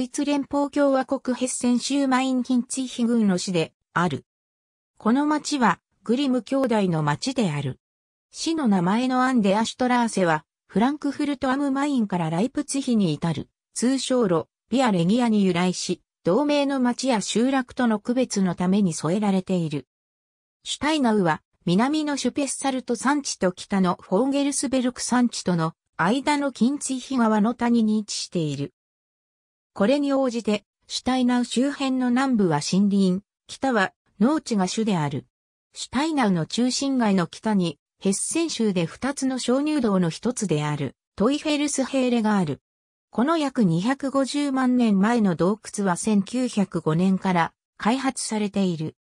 ドイツ連邦共和国ヘッセン州マインヒンツィヒ郡の市である。この町はグリム兄弟の町である。市の名前のアンデアシュトラーセはフランクフルトアムマインからライプツィヒに至る通称路ビアレギアに由来し、同盟の町や集落との区別のために添えられている。シュタイナウは南のシュペッサルト山地と北のフォーゲルスベルク山地との間のキンツィヒ川の谷に位置している。これに応じて、シュタイナウ周辺の南部は森林、北は農地が主である。シュタイナウの中心街の北に、ヘッセン州で2つの鍾乳洞の一つである、トイフェルスヘーレがある。この約250万年前の洞窟は1905年から開発されている。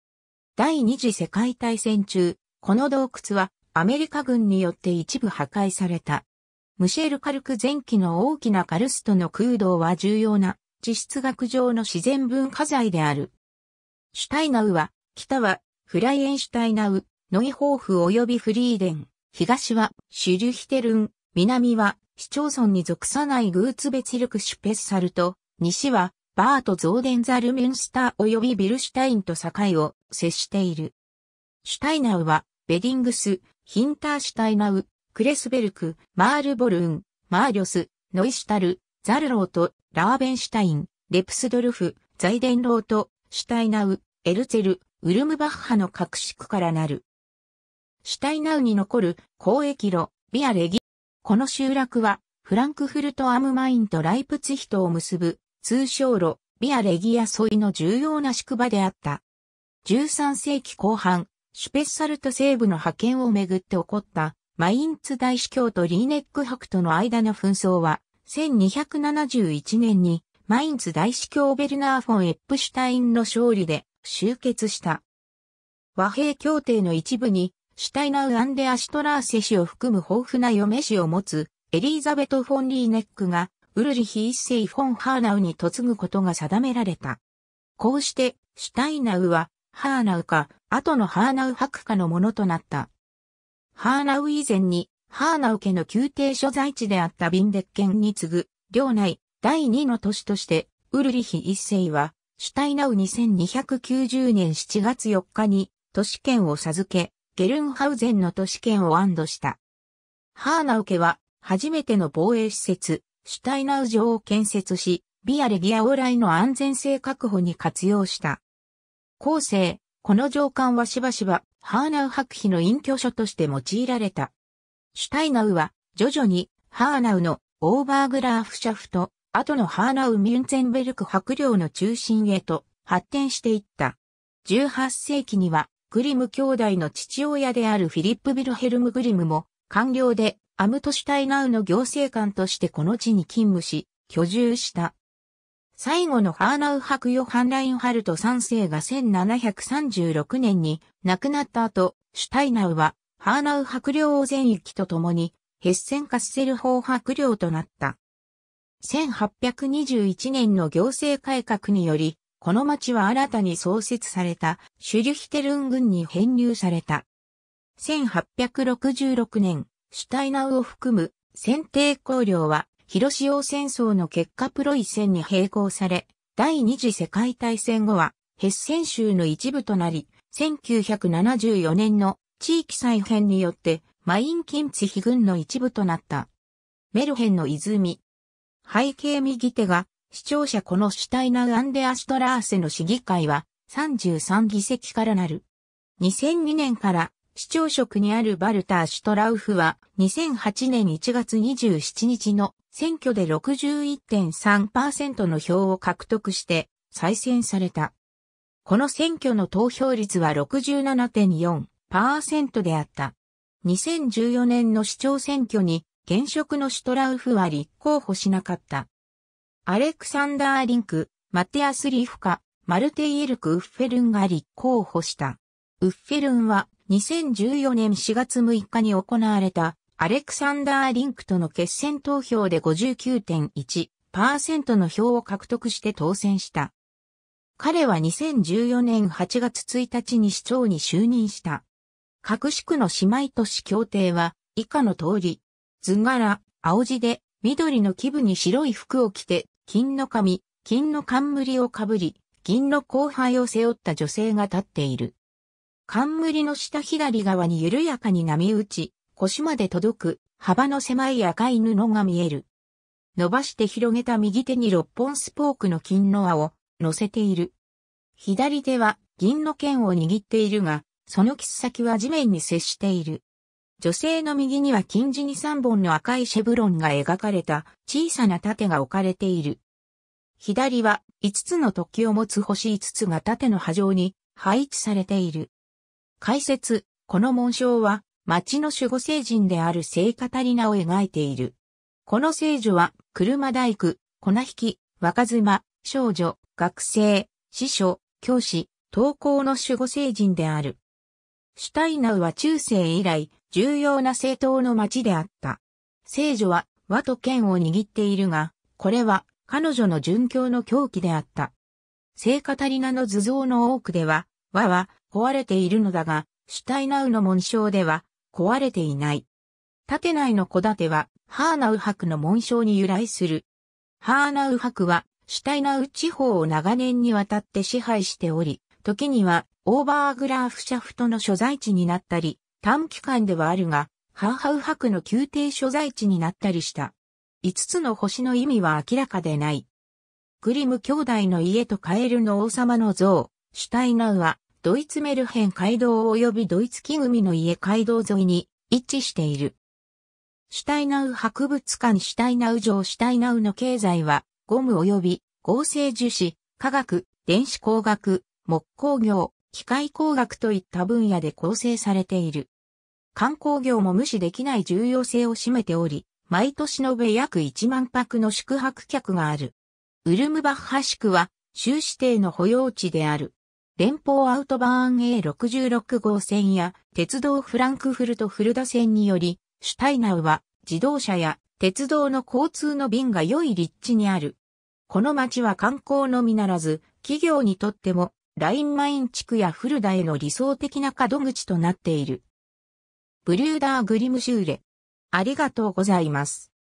第二次世界大戦中、この洞窟はアメリカ軍によって一部破壊された。ムシェル・カルク前期の大きなカルストの空洞は重要な地質学上の自然文化財である。シュタイナウは、北は、フライエンシュタイナウ、ノイホーフ及びフリーデン、東は、シュリュヒテルン、南は、市町村に属さないグーツベツルクシュペッサルト、西は、バート・ゾーデンザル・ミュンスター及びビルシュタインと境を接している。シュタイナウは、ベディングス、ヒンターシュタイナウ、クレスベルク、マールボルン、マーリョス、ノイシュタル、ザルローとラーベンシュタイン、レプスドルフ、ザイデンロート、シュタイナウ、エルツェル、ウルムバッハの格式からなる。シュタイナウに残る交易路、ビアレギ。この集落は、フランクフルト・アムマインとライプツヒトを結ぶ、通称路、ビアレギア沿いの重要な宿場であった。13世紀後半、シュペッサルト西部の派遣をめぐって起こった、マインツ大司教とリーネック博との間の紛争は、1271年にマインツ大司教ベルナー・フォン・エップシュタインの勝利で終結した。和平協定の一部に、シュタイナウ・アンデ・アシュトラーセ氏を含む豊富な嫁氏を持つエリーザベト・フォン・リーネックがウルリヒ一世フォン・ハーナウに嫁ぐことが定められた。こうして、シュタイナウは、ハーナウか、後のハーナウ博家のものとなった。ハーナウ以前に、ハーナウ家の宮廷所在地であったビンデッケンに次ぐ、領内第二の都市として、ウルリヒ一世は、シュタイナウ2290年7月4日に都市圏を授け、ゲルンハウゼンの都市圏を安堵した。ハーナウ家は、初めての防衛施設、シュタイナウ城を建設し、ビアレギア往来の安全性確保に活用した。後世、この上官はしばしば、ハーナウ白皮の隠居所として用いられた。シュタイナウは、徐々に、ハーナウのオーバーグラーフシャフト、後のハーナウ・ミュンツェンベルク白領の中心へと発展していった。18世紀には、グリム兄弟の父親であるフィリップ・ビルヘルム・グリムも、官僚でアムトシュタイナウの行政官としてこの地に勤務し、居住した。最後のハーナウ博ヨハン・ラインハルト3世が1736年に亡くなった後、シュタイナウはハーナウ白領を全域とともに、ヘッセンカッセル法白領となった。1821年の行政改革により、この町は新たに創設されたシュリュヒテルン軍に編入された。1866年、シュタイナウを含む選定公領は、広潮戦争の結果プロイセンに並行され、第二次世界大戦後は、ヘッセン州の一部となり、1974年の地域再編によってマインキンツヒ軍の一部となった。メルヘンの泉。背景右手が、視聴者このシュタイナー・アンデア・ストラーセの市議会は33議席からなる。2002年から市長職にあるバルター・シュトラウフは2008年1月27日の選挙で61.3%の票を獲得して再選された。この選挙の投票率は67.4。パーセントであった。2014年の市長選挙に現職のシュトラウフは立候補しなかった。アレクサンダー・リンク、マテアス・リフカ、マルテイエルク・ウッフェルンが立候補した。ウッフェルンは2014年4月6日に行われたアレクサンダー・リンクとの決選投票で59.1%の票を獲得して当選した。彼は2014年8月1日に市長に就任した。各宿区の姉妹都市協定は、以下の通り、図柄、青地で、緑の基部に白い服を着て、金の髪、金の冠をかぶり、銀の後輩を背負った女性が立っている。冠の下左側に緩やかに波打ち、腰まで届く、幅の狭い赤い布が見える。伸ばして広げた右手に六本スポークの金の輪を乗せている。左手は銀の剣を握っているが、そのキス先は地面に接している。女性の右には金字に3本の赤いシェブロンが描かれた小さな盾が置かれている。左は5つの時を持つ星5つが盾の波状に配置されている。解説、この紋章は町の守護聖人である聖カタリナを描いている。この聖女は車大工、粉引き、若妻、少女、学生、師匠、教師、登校の守護聖人である。シュタイナウは中世以来、重要な政党の町であった。聖女は和と剣を握っているが、これは彼女の殉教の狂気であった。聖カタリナの図像の多くでは、和は壊れているのだが、シュタイナウの紋章では壊れていない。建内の戸建ては、ハーナウ博の紋章に由来する。ハーナウ博は、シュタイナウ地方を長年にわたって支配しており、時にはオーバーグラーフシャフトの所在地になったり、短期間ではあるが、ハーハウ博の宮廷所在地になったりした。5つの星の意味は明らかでない。グリム兄弟の家とカエルの王様の像、シュタイナウは、ドイツメルヘン街道及びドイツ木組の家街道沿いに一致している。シュタイナウ博物館シュタイナウ城シュタイナウの経済は、ゴム及び合成樹脂、化学、電子工学、木工業、機械工学といった分野で構成されている。観光業も無視できない重要性を占めており、毎年延べ約1万泊の宿泊客がある。ウルムバッハ宿は、州指定の保養地である。連邦アウトバーン A66 号線や鉄道フランクフルトフルダ線により、シュタイナウは自動車や鉄道の交通の便が良い立地にある。この町は観光のみならず、企業にとってもラインマイン地区やフルダへの理想的な角口となっている。ブリューダーグリムシューレ。ありがとうございます。